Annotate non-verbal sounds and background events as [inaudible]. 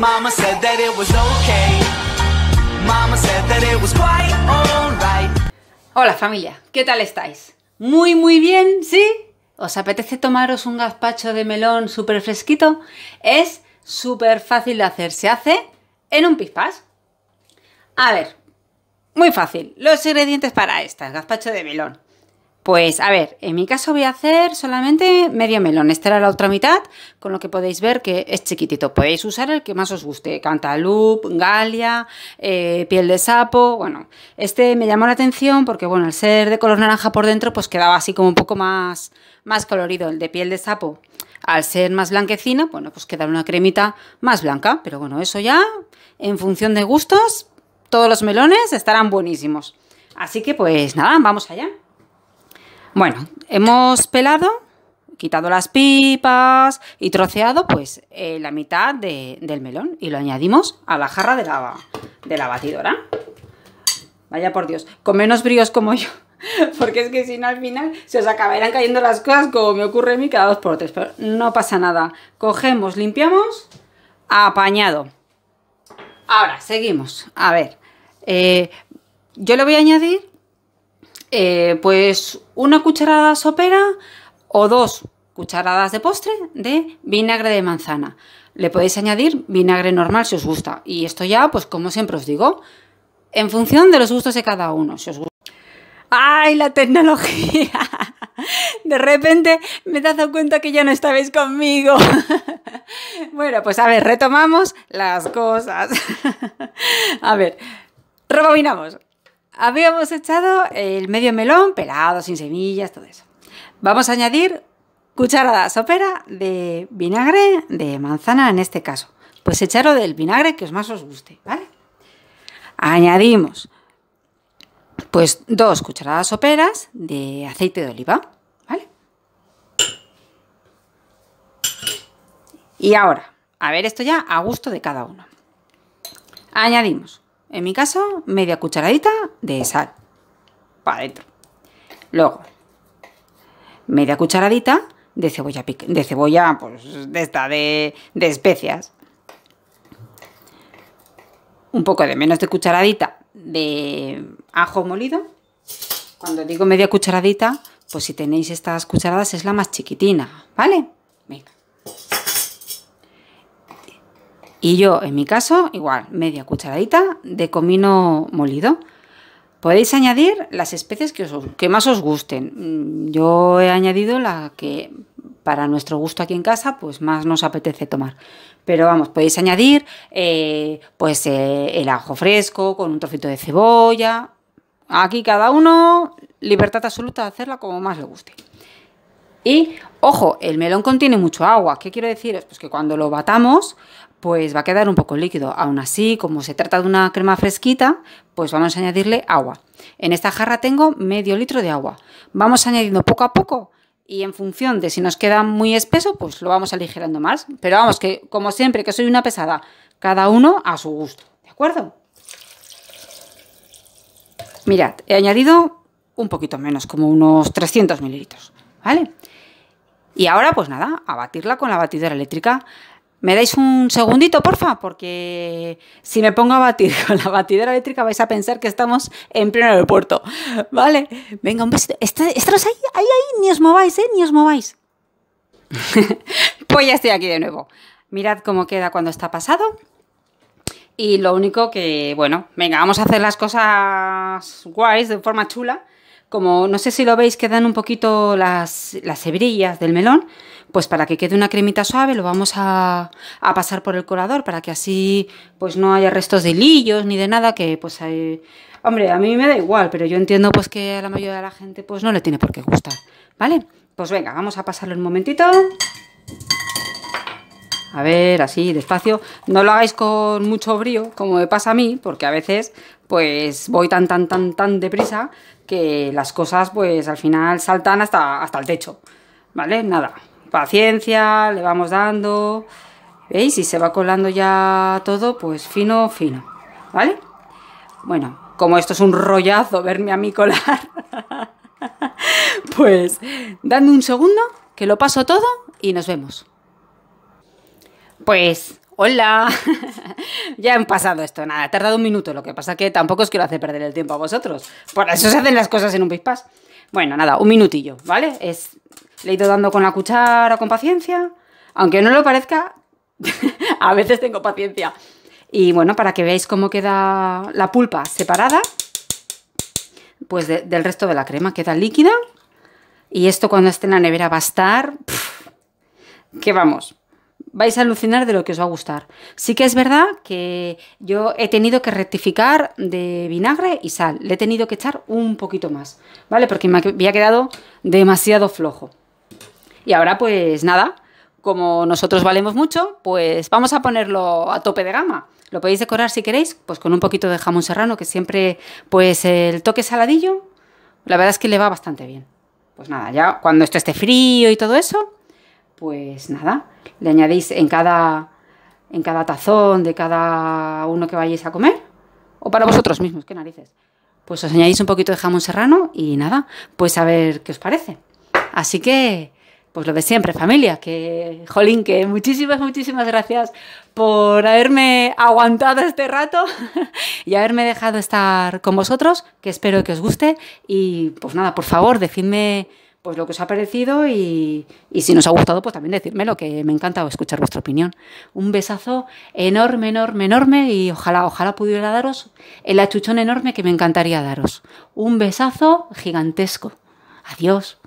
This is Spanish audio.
Mama said that it was Hola familia, ¿qué tal estáis? Muy muy bien, ¿sí? ¿Os apetece tomaros un gazpacho de melón súper fresquito? Es súper fácil de hacer, se hace en un pispás. A ver, muy fácil. Los ingredientes para esta, gazpacho de melón. Pues a ver, en mi caso voy a hacer solamente medio melón. Esta era la otra mitad, con lo que podéis ver que es chiquitito. Podéis usar el que más os guste, cantaloup, galia, eh, piel de sapo, bueno. Este me llamó la atención porque, bueno, al ser de color naranja por dentro, pues quedaba así como un poco más, más colorido. El de piel de sapo, al ser más blanquecina, bueno, pues queda una cremita más blanca. Pero bueno, eso ya, en función de gustos, todos los melones estarán buenísimos. Así que pues nada, vamos allá. Bueno, hemos pelado, quitado las pipas y troceado pues eh, la mitad del melón y lo añadimos a la jarra de la, de la batidora. Vaya por Dios, con menos bríos como yo [laughs] porque es que si no al final se os acabarán cayendo las cosas como me ocurre a mí cada dos por tres, pero no pasa nada. Cogemos, limpiamos, apañado. Ahora, seguimos. A ver, eh, yo le voy a añadir eh, pues una cucharada sopera o dos cucharadas de postre de vinagre de manzana. Le podéis añadir vinagre normal si os gusta. Y esto ya, pues como siempre os digo, en función de los gustos de cada uno. Si os gusta. ¡Ay, la tecnología! [laughs] De repente me he dado cuenta que ya no estabais conmigo. [laughs] Bueno, pues a ver, retomamos las cosas. [laughs] A ver, rebobinamos. Habíamos echado el medio melón pelado, sin semillas, todo eso. Vamos a añadir cucharadas sopera de vinagre de manzana en este caso. Pues echaros del vinagre que os más os guste, ¿vale? Añadimos pues dos cucharadas soperas de aceite de oliva, ¿vale? Y ahora, a ver esto ya a gusto de cada uno. Añadimos en mi caso, media cucharadita de sal. Para adentro. Luego, media cucharadita de cebolla, de cebolla, pues de esta, de, especias. Un poco de menos de cucharadita de ajo molido. Cuando digo media cucharadita, pues si tenéis estas cucharadas es la más chiquitina, ¿vale? Venga. Y yo, en mi caso, igual, media cucharadita de comino molido. Podéis añadir las especies que, os, que más os gusten. Mm, yo he añadido la que para nuestro gusto aquí en casa, pues más nos apetece tomar. Pero vamos, podéis añadir eh, pues eh, el ajo fresco con un trocito de cebolla. Aquí cada uno, libertad absoluta de hacerla como más le guste. Y, ojo, el melón contiene mucho agua. ¿Qué quiero deciros? Pues que cuando lo batamos pues va a quedar un poco líquido. Aún así, como se trata de una crema fresquita, pues vamos a añadirle agua. En esta jarra tengo medio litro de agua. Vamos añadiendo poco a poco y en función de si nos queda muy espeso, pues lo vamos aligerando más. Pero vamos, que como siempre, que soy una pesada, cada uno a su gusto, ¿de acuerdo? Mirad, he añadido un poquito menos, como unos 300 mililitros, ¿vale? Y ahora, pues nada, a batirla con la batidora eléctrica. ¿Me dais un segundito, porfa? Porque si me pongo a batir [laughs] con la batidora eléctrica vais a pensar que estamos en pleno aeropuerto. ¿Vale? Venga, un besito. Este, ahí, ahí, ahí. Ni os mováis, ¿eh? Ni os mováis. [laughs] pues ya estoy aquí de nuevo. Mirad cómo queda cuando está pasado. Y lo único que, bueno, venga, vamos a hacer las cosas guays de forma chula como no sé si lo veis, quedan un poquito las, hebrillas del melón, pues para que quede una cremita suave lo vamos a, pasar por el colador para que así pues no haya restos de hilillos ni de nada que pues hay... hombre a mí me da igual pero yo entiendo pues que a la mayoría de la gente pues no le tiene por qué gustar vale pues venga vamos a pasarlo un momentito a ver, así, despacio. No lo hagáis con mucho brío, como me pasa a mí, porque a veces pues voy tan, tan, tan, tan deprisa que las cosas pues al final saltan hasta, hasta el techo. ¿Vale? Nada. Paciencia, le vamos dando. ¿Veis? si se va colando ya todo, pues fino, fino. ¿Vale? Bueno, como esto es un rollazo verme a mí colar, [laughs] pues dame un segundo, que lo paso todo y nos vemos. Pues Hola, [laughs] ya han pasado esto, nada, ha tardado un minuto, lo que pasa que tampoco os quiero hacer perder el tiempo a vosotros, por eso se hacen las cosas en un pispás. Bueno, nada, un minutillo, ¿vale? Es, le he ido dando con la cuchara con paciencia, aunque no lo parezca, [laughs] a veces tengo paciencia. Y bueno, para que veáis cómo queda la pulpa separada, pues del resto de la crema queda líquida, y esto cuando esté en la nevera va a estar... que vamos, vais a alucinar de lo que os va a gustar. Sí que es verdad que yo he tenido que rectificar de vinagre y sal. Le he tenido que echar un poquito más, ¿vale? Porque me había quedado demasiado flojo. Y ahora pues nada, como nosotros valemos mucho, pues vamos a ponerlo a tope de gama. Lo podéis decorar si queréis, pues con un poquito de jamón serrano, que siempre pues el toque saladillo, la verdad es que le va bastante bien. Pues nada, ya cuando esto esté frío y todo eso, pues nada, le añadís en cada, en cada tazón de cada uno que vayáis a comer, o para vosotros mismos, qué narices. Pues os añadís un poquito de jamón serrano y nada, pues a ver qué os parece. Así que, pues lo de siempre, familia, que, jolín, que muchísimas, muchísimas gracias por haberme aguantado este rato [laughs] y haberme dejado estar con vosotros, que espero que os guste. Y pues nada, por favor, decidme pues lo que os ha parecido y, y, si nos ha gustado, pues también lo que me encanta escuchar vuestra opinión. Un besazo enorme, enorme, enorme y ojalá, ojalá pudiera daros el achuchón enorme que me encantaría daros. Un besazo gigantesco. Adiós.